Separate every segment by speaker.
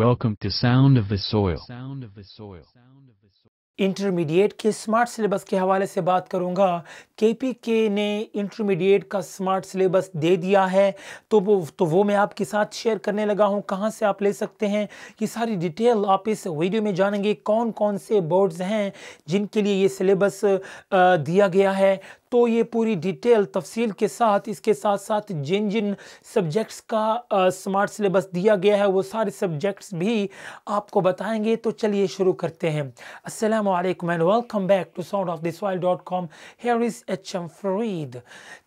Speaker 1: Welcome to Sound of the Soil. Sound of the Soil. Intermediate के smart syllabus के हवाले से बात करूंगा के ने इंटरमीडिएट का स्मार्ट सिलेबस दे दिया है तो वो तो वो मैं आपके साथ शेयर करने लगा हूं कहां से आप ले सकते हैं ये सारी डिटेल आप इस वीडियो में जानेंगे कौन कौन से बोर्ड्स हैं जिनके लिए ये सिलेबस दिया गया है तो ये पूरी डिटेल तफसील के साथ इसके साथ साथ जिन जिन सब्जेक्ट्स का स्मार्ट सिलेबस दिया गया है वो सारे सब्जेक्ट्स भी आपको बताएंगे तो चलिए शुरू करते हैं असलम and welcome back to sound of this world dot com here is H M Farid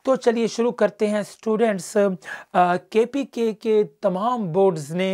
Speaker 1: तो चलिए शुरू करते हैं स्टूडेंट्स के पी के के तमाम बोर्ड्स ने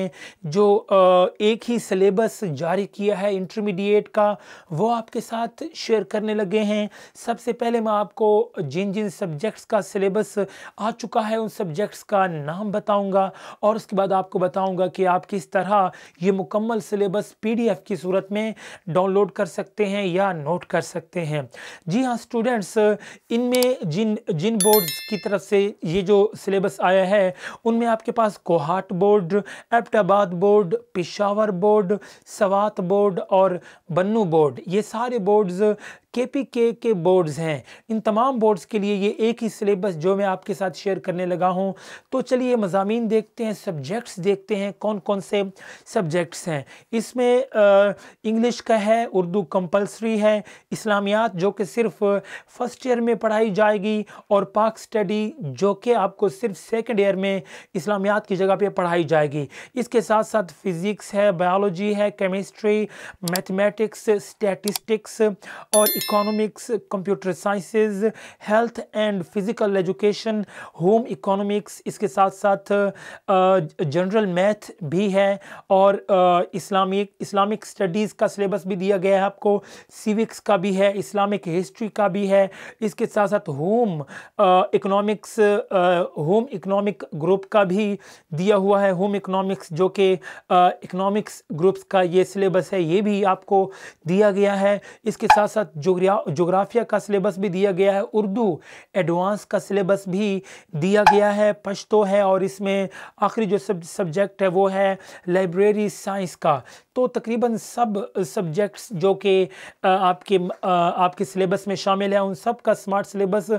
Speaker 1: जो uh, एक ही सिलेबस जारी किया है इंटरमीडिएट का वो आपके साथ शेयर करने लगे हैं सबसे पहले मैं आपको जिन जिन सब्जेक्ट्स का सिलेबस आ चुका है उन सब्जेक्ट्स का नाम बताऊंगा और उसके बाद आपको बताऊंगा कि आप किस तरह ये मुकम्मल सिलेबस पीडीएफ की सूरत में डाउनलोड कर सकते हैं या नोट कर सकते हैं जी हाँ स्टूडेंट्स इनमें जिन जिन बोर्ड्स की तरफ से ये जो सिलेबस आया है उनमें आपके पास Kohat board Abbottabad board Peshawar board Swat board और बन्नू बोर्ड ये सारे बोर्ड्स के पी के के बोर्ड्स हैं इन तमाम तमाम बोर्ड्स के लिए ये एक ही सिलेबस जो मैं आपके साथ शेयर करने लगा हूँ तो चलिए मजामी देखते हैं सब्जेक्ट्स देखते हैं कौन कौन से सब्जेक्ट्स हैं इसमें इंग्लिश का है उर्दू कंपलसरी है इस्लामियात जो कि सिर्फ फर्स्ट ईयर में पढ़ाई जाएगी और पाक स्टडी जो कि आपको सिर्फ सेकेंड ईयर में इस्लामियात की जगह पर पढ़ाई जाएगी इसके साथ साथ फिज़िक्स है बायोलॉजी है केमिस्ट्री मैथमेटिक्स स्टैटिस्टिक्स और economics computer sciences health and physical education home economics इसके साथ साथ जनरल मैथ भी है और इस्लामिक इस्लामिक स्टडीज़ का सिलेबस भी दिया गया है आपको सिविक्स का भी है इस्लामिक हिस्ट्री का भी है इसके साथ साथ home economics home economic group का भी दिया हुआ है होम इकोनॉमिक्स जो कि इकोनॉमिक्स ग्रुप्स का ये सिलेबस है ये भी आपको दिया गया है इसके साथ साथ जोग्राफिया का सिलेबस भी दिया गया है उर्दू एडवांस का सिलेबस भी दिया गया है पश्तो है और इसमें आखिरी जो सब सब्जेक्ट है वो है लाइब्रेरी साइंस का तो तकरीबन सब सब्जेक्ट्स जो कि आपके आपके सिलेबस में शामिल है उन सब का स्मार्ट सिलेबस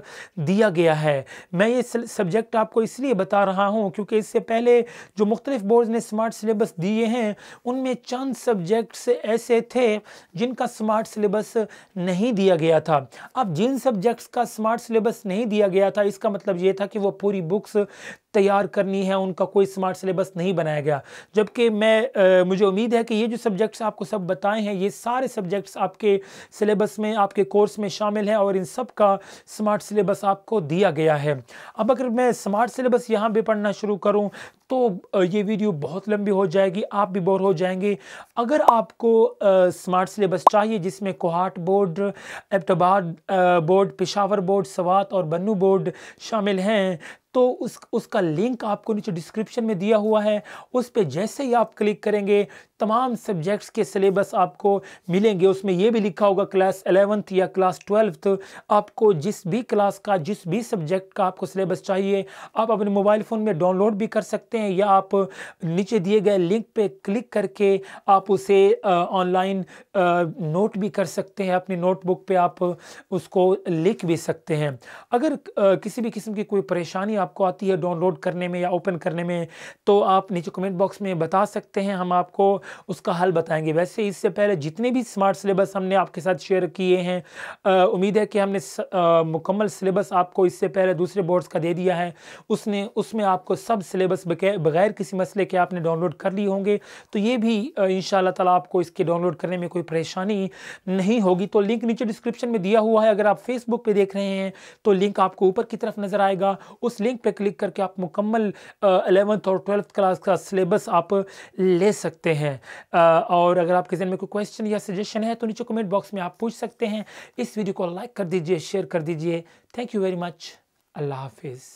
Speaker 1: दिया गया है मैं ये सब्जेक्ट आपको इसलिए बता रहा हूँ क्योंकि इससे पहले जो मुख्तलिफ़ बोर्ड ने स्मार्ट सिलेबस दिए हैं उनमें चंद सब्जेक्ट्स ऐसे थे जिनका स्मार्ट सिलेबस नहीं दिया गया था अब जिन सब्जेक्ट्स का स्मार्ट सिलेबस नहीं दिया गया था इसका मतलब ये था कि वो पूरी बुक्स तैयार करनी है उनका कोई स्मार्ट सिलेबस नहीं बनाया गया जबकि मैं आ, मुझे उम्मीद है कि ये जो सब्जेक्ट्स आपको सब बताए हैं ये सारे सब्जेक्ट्स आपके सिलेबस में आपके कोर्स में शामिल हैं और इन सब का स्मार्ट सिलेबस आपको दिया गया है अब अगर मैं स्मार्ट सिलेबस यहाँ पर पढ़ना शुरू करूँ तो ये वीडियो बहुत लंबी हो जाएगी आप भी बोर हो जाएंगे अगर आपको स्मार्ट सिलेबस चाहिए जिसमें कोहाट बोर्ड एबाद बोर्ड पिशावर बोर्ड सवात और बन्नू बोर्ड शामिल हैं तो उस उसका लिंक आपको नीचे डिस्क्रिप्शन में दिया हुआ है उस पर जैसे ही आप क्लिक करेंगे तमाम सब्जेक्ट्स के सिलेबस आपको मिलेंगे उसमें यह भी लिखा होगा क्लास एलेवंथ या क्लास ट्वेल्थ आपको जिस भी क्लास का जिस भी सब्जेक्ट का आपको सिलेबस चाहिए आप अपने मोबाइल फ़ोन में डाउनलोड भी कर सकते हैं हैं या आप नीचे दिए गए लिंक पे क्लिक करके आप उसे ऑनलाइन नोट भी कर सकते हैं अपनी नोटबुक पे आप उसको लिख भी सकते हैं अगर किसी भी किस्म की कोई परेशानी आपको आती है डाउनलोड करने में या ओपन करने में तो आप नीचे कमेंट बॉक्स में बता सकते हैं हम आपको उसका हल बताएंगे वैसे इससे पहले जितने भी स्मार्ट सिलेबस हमने आपके साथ शेयर किए हैं उम्मीद है कि हमने स, आ, मुकम्मल सिलेबस आपको इससे पहले दूसरे बोर्ड्स का दे दिया है उसने उसमें आपको सब सिलेबस के बगैर किसी मसले के आपने डाउनलोड कर लिए होंगे तो ये भी इन तला आपको इसके डाउनलोड करने में कोई परेशानी नहीं होगी तो लिंक नीचे डिस्क्रिप्शन में दिया हुआ है अगर आप फेसबुक पर देख रहे हैं तो लिंक आपको ऊपर की तरफ नज़र आएगा उस लिंक पर क्लिक करके आप मुकम्मल अलेवंथ और ट्वेल्थ क्लास का सिलेबस आप ले सकते हैं और अगर आपके जहन में कोई क्वेश्चन या सजेशन है तो नीचे कमेंट बॉक्स में आप पूछ सकते हैं इस वीडियो को लाइक कर दीजिए शेयर कर दीजिए थैंक यू वेरी मच अल्लाह हाफिज़